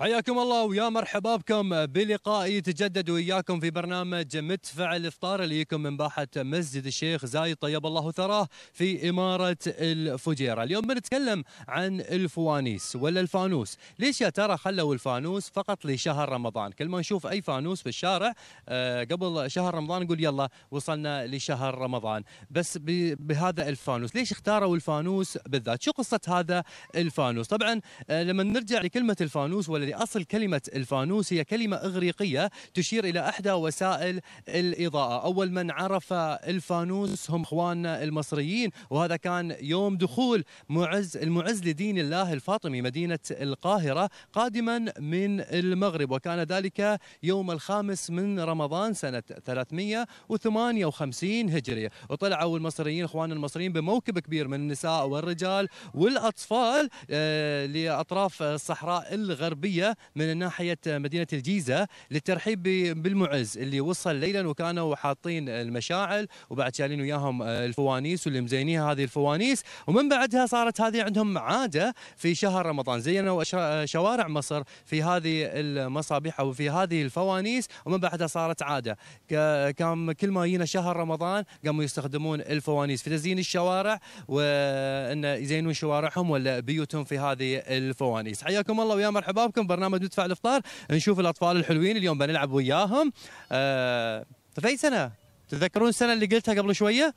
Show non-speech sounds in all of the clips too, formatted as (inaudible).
حياكم الله ويا مرحبا بكم بلقاء يتجدد وياكم في برنامج مدفع الافطار اللي يكون من باحه مسجد الشيخ زايد طيب الله ثراه في اماره الفجيره، اليوم بنتكلم عن الفوانيس ولا الفانوس، ليش يا ترى خلوا الفانوس فقط لشهر رمضان؟ كل ما نشوف اي فانوس في الشارع آه، قبل شهر رمضان نقول يلا وصلنا لشهر رمضان، بس بهذا الفانوس، ليش اختاروا الفانوس بالذات؟ شو قصه هذا الفانوس؟ طبعا آه، لما نرجع لكلمه الفانوس ولا لأصل كلمة الفانوس هي كلمة إغريقية تشير إلى إحدى وسائل الإضاءة أول من عرف الفانوس هم إخواننا المصريين وهذا كان يوم دخول معز المعز لدين الله الفاطمي مدينة القاهرة قادما من المغرب وكان ذلك يوم الخامس من رمضان سنة 358 هجرية وطلعوا المصريين إخواننا المصريين بموكب كبير من النساء والرجال والأطفال آه، لأطراف الصحراء الغربية الجوية من ناحية مدينة الجيزة للترحيب بالمعز اللي وصل ليلا وكانوا حاطين المشاعل وبعد شالين وياهم الفوانيس واللي مزينيها هذه الفوانيس ومن بعدها صارت هذه عندهم عادة في شهر رمضان زينوا شوارع مصر في هذه المصابيح أو في هذه الفوانيس ومن بعدها صارت عادة كان كل ما يجينا شهر رمضان قاموا يستخدمون الفوانيس في تزيين الشوارع وأن يزينون شوارعهم ولا بيوتهم في هذه الفوانيس حياكم الله ويا مرحبا بكم برنامج مدفع الافطار نشوف الاطفال الحلوين اليوم بنلعب وياهم آه في اي سنه تذكرون السنه اللي قلتها قبل شويه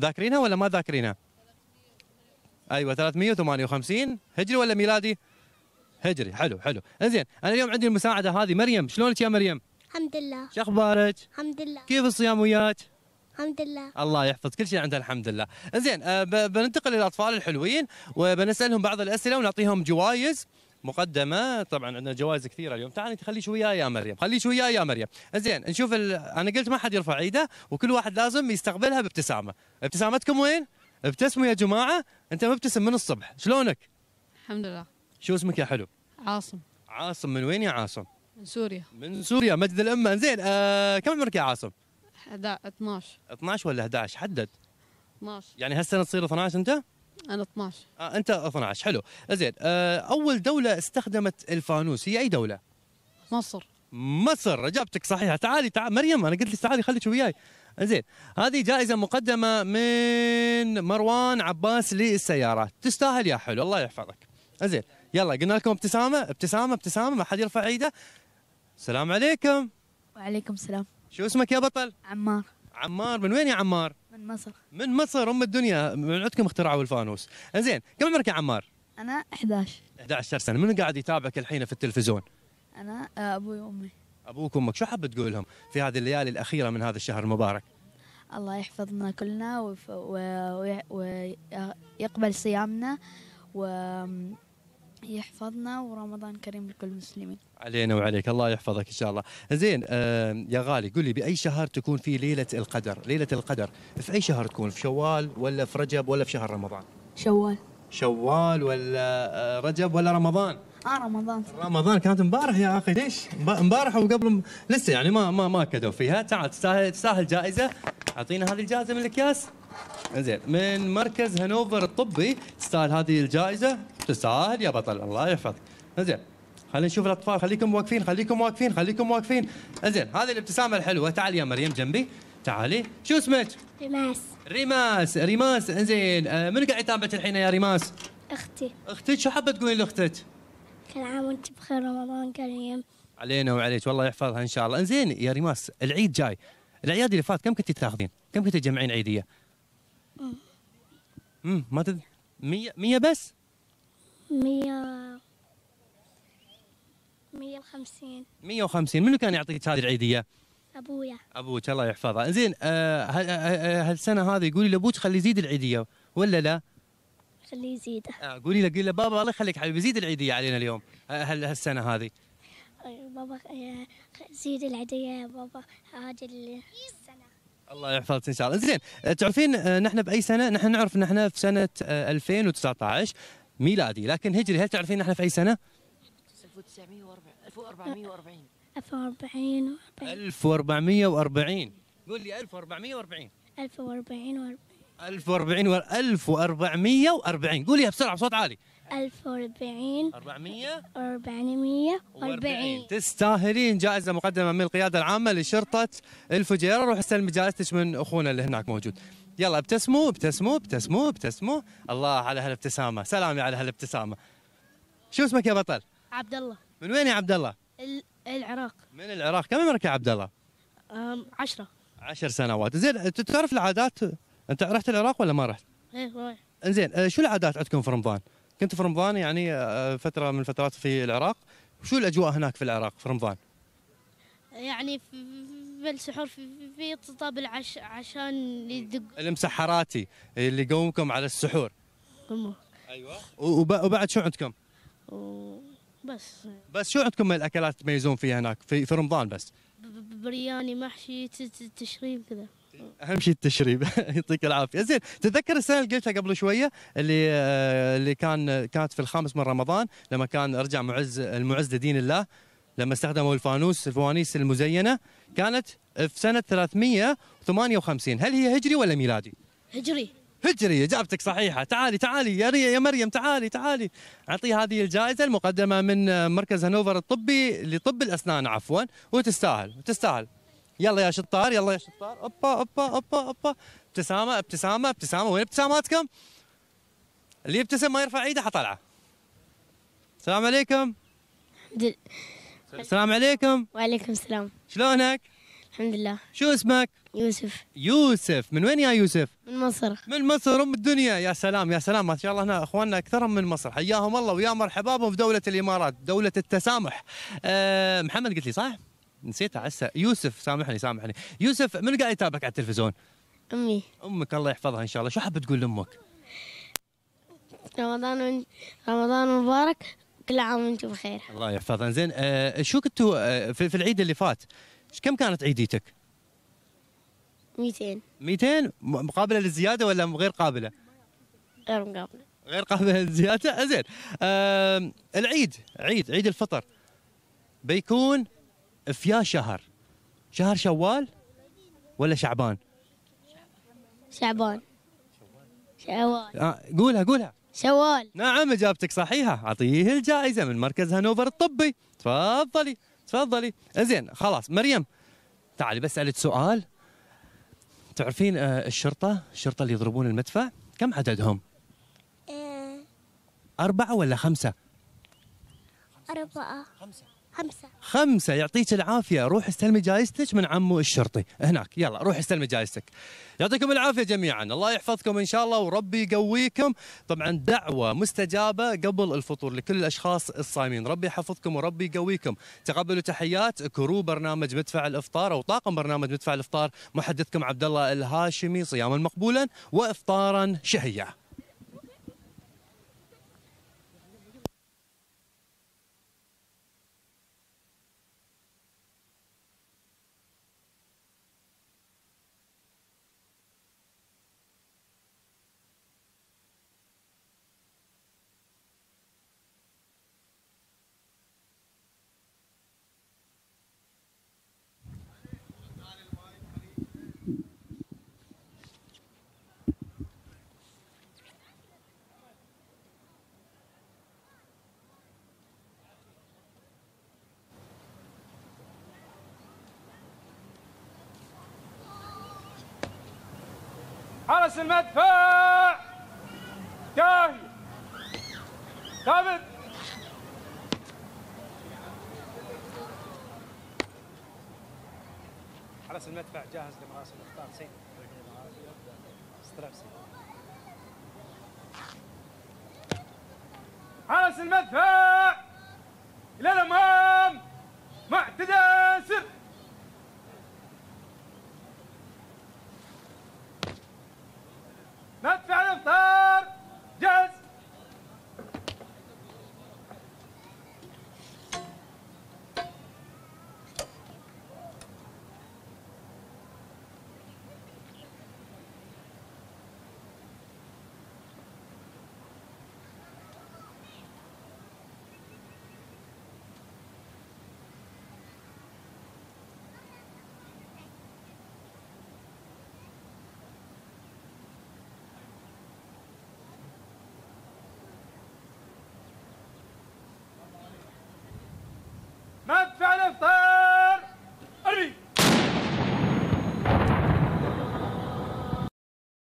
ذاكرينها ولا ما ذاكرينها ايوه 358 هجري ولا ميلادي هجري حلو حلو انزين انا اليوم عندي المساعده هذه مريم شلونك يا مريم الحمد لله شو اخبارك الحمد لله كيف الصيام وياك الحمد لله الله يحفظ كل شيء عندها الحمد لله زين آه، بننتقل للاطفال الحلوين وبنسالهم بعض الاسئله ونعطيهم جوائز مقدمه طبعا عندنا جوائز كثيره اليوم تعالي انت خليك وياي يا مريم خليك وياي يا مريم زين نشوف ال... انا قلت ما حد يرفع ايده وكل واحد لازم يستقبلها بابتسامه ابتسامتكم وين ابتسموا يا جماعه انت مبتسم من الصبح شلونك الحمد لله شو اسمك يا حلو عاصم عاصم من وين يا عاصم من سوريا من سوريا مجد الامه زين آه كم عمرك يا عاصم 12 12 ولا 11 حدد 12 يعني هسه تصير 12 انت انا 12 آه انت 12 حلو زين آه اول دوله استخدمت الفانوس هي اي دوله مصر مصر اجابتك صحيحه تعالي تعالي مريم انا قلت لك تعالي خليك وياي زين هذه جائزة مقدمة من مروان عباس للسيارات تستاهل يا حلو الله يحفظك زين يلا قلنا لكم ابتسامة ابتسامة ابتسامة ما حد يرفع ايده السلام عليكم وعليكم السلام شو اسمك يا بطل عمار عمار من وين يا عمار من مصر من مصر ام الدنيا من عندكم اخترعوا الفانوس زين كم عمرك يا عمار انا 11 11 سنه من قاعد يتابعك الحين في التلفزيون انا آه، ابوي وامي ابوك وامك شو حاب تقول لهم في هذه الليالي الاخيره من هذا الشهر المبارك الله يحفظنا كلنا ويقبل صيامنا و... يحفظنا ورمضان كريم لكل المسلمين علينا وعليك الله يحفظك ان شاء الله زين آه يا غالي قولي باي شهر تكون في ليله القدر ليله القدر في اي شهر تكون في شوال ولا في رجب ولا في شهر رمضان شوال شوال ولا آه، رجب ولا رمضان اه رمضان رمضان كانت امبارح يا اخي ليش امبارح وقبل م... لسه يعني ما ما ما كدوا فيها تعال تستاهل تستاهل جائزه اعطينا هذه الجائزه من الاكياس زين من مركز هانوفر الطبي تستاهل هذه الجائزه تستاهل يا بطل الله يحفظك زين خلينا نشوف الاطفال خليكم واقفين خليكم واقفين خليكم واقفين زين هذه الابتسامه الحلوه تعالي يا مريم جنبي تعالي شو اسمك ريماس ريماس ريماس زين آه، منو قاعد يتابعك الحين يا ريماس اختي اختك شو حابه تقولين لاختك كل عام وانت بخير رمضان كريم علينا وعليك والله يحفظها ان شاء الله انزين يا ريماس العيد جاي الاعياد اللي فات كم كنتي تاخذين كم كنتي تجمعين عيديه امم ما تد 100 100 بس مية 150 وخمسين مية وخمسين منو كان يعطيك هذه العيدية؟ أبويا أبوك الله يحفظه زين آه هالسنة هذه قولي لأبوك خلي يزيد العيدية ولا لا؟ خليه يزيده آه قولي له قولي له بابا الله يخليك حبيبي زيد العيدية علينا اليوم آه، هالسنة هذه أيوة، بابا آه، زيد العيدية يا بابا هذه السنة الله يحفظك ان شاء الله زين آه، تعرفين نحن باي سنه نحن نعرف نحن في سنه 2019 ميلادي لكن هجري هل تعرفين نحن في أي سنة؟ 1440 1440 1440 قول لي 1440 1440 و 1440 قوليها بسرعه بصوت عالي 1040 400 440 تستاهلين جائزه مقدمه من القياده العامه لشرطه الفجيره روح استلمي جائزتك من اخونا اللي هناك موجود يلا ابتسموا ابتسموا ابتسموا ابتسموا الله على هالابتسامه سلامي على هالابتسامه شو اسمك يا بطل عبد الله من وين يا عبد الله العراق من العراق كم عمرك يا عبد الله عشرة عشر سنوات زين تعرف العادات انت رحت العراق ولا ما رحت ايه رايح زين آه، شو العادات عندكم في رمضان كنت في رمضان يعني آه، فتره من الفترات في العراق شو الاجواء هناك في العراق في رمضان يعني بالنسبه للسحور في, في طبل العش... عشان يدق المسحراتي اللي يقومكم على السحور ايوه ايوه وبعد شو عندكم؟ بس بس شو عندكم من الاكلات تميزون فيها هناك في, في رمضان بس؟ برياني محشي تشريب كذا اهم شيء التشريب (laughs) يعطيك العافيه زين تتذكر السنه اللي قلتها قبل شويه اللي آه، اللي كان كانت في الخامس من رمضان لما كان رجع معز المعز لدين الله لما استخدموا الفانوس الفوانيس المزينه كانت في سنة 358 هل هي هجري ولا ميلادي؟ هجري هجري اجابتك صحيحه تعالي تعالي يا ريا يا مريم تعالي تعالي اعطي هذه الجائزه المقدمه من مركز هنوفر الطبي لطب الاسنان عفوا وتستاهل تستاهل يلا يا شطار يلا يا شطار اوبا اوبا اوبا اوبا ابتسامه ابتسامه ابتسامه وين ابتساماتكم؟ اللي يبتسم ما يرفع ايده حطلعه السلام عليكم السلام عليكم وعليكم السلام شلونك؟ الحمد لله شو اسمك؟ يوسف يوسف من وين يا يوسف؟ من مصر من مصر ام الدنيا يا سلام يا سلام ما شاء الله هنا اخواننا اكثرهم من مصر حياهم الله ويا مرحبا بهم في دوله الامارات دوله التسامح أه محمد قلت لي صح؟ نسيت عسى يوسف سامحني سامحني يوسف من قاعد يتابعك على التلفزيون؟ امي امك الله يحفظها ان شاء الله شو حابه تقول لامك؟ رمضان رمضان مبارك كل عام وانتم بخير الله يحفظ زين آه شو كنتوا آه في, في العيد اللي فات كم كانت عيديتك 200 200 مقابله للزياده ولا غير قابله غير مقابله غير قابله للزياده آه، زين آه العيد عيد عيد الفطر بيكون في يا شهر شهر شوال ولا شعبان شعبان شوال آه قولها قولها شوال نعم اجابتك صحيحه اعطيه الجائزه من مركز هانوفر الطبي تفضلي تفضلي زين خلاص مريم تعالي بسالك سؤال تعرفين آه، الشرطه الشرطه اللي يضربون المدفع كم عددهم آه. أربعة ولا خمسة؟ أربعة خمسة خمسة خمسة يعطيك العافية روح استلمي جايزتك من عمو الشرطي هناك يلا روح استلمي جايزتك يعطيكم العافية جميعا الله يحفظكم إن شاء الله وربي يقويكم طبعا دعوة مستجابة قبل الفطور لكل الأشخاص الصايمين ربي يحفظكم وربي يقويكم تقبلوا تحيات كرو برنامج مدفع الإفطار أو طاقم برنامج مدفع الإفطار محدثكم عبد الله الهاشمي صياما مقبولا وإفطارا شهيا حرس المدفع داهي ثابت حرس المدفع جاهز لمراسم الاخطار سيد استلام سيد حرس المدفع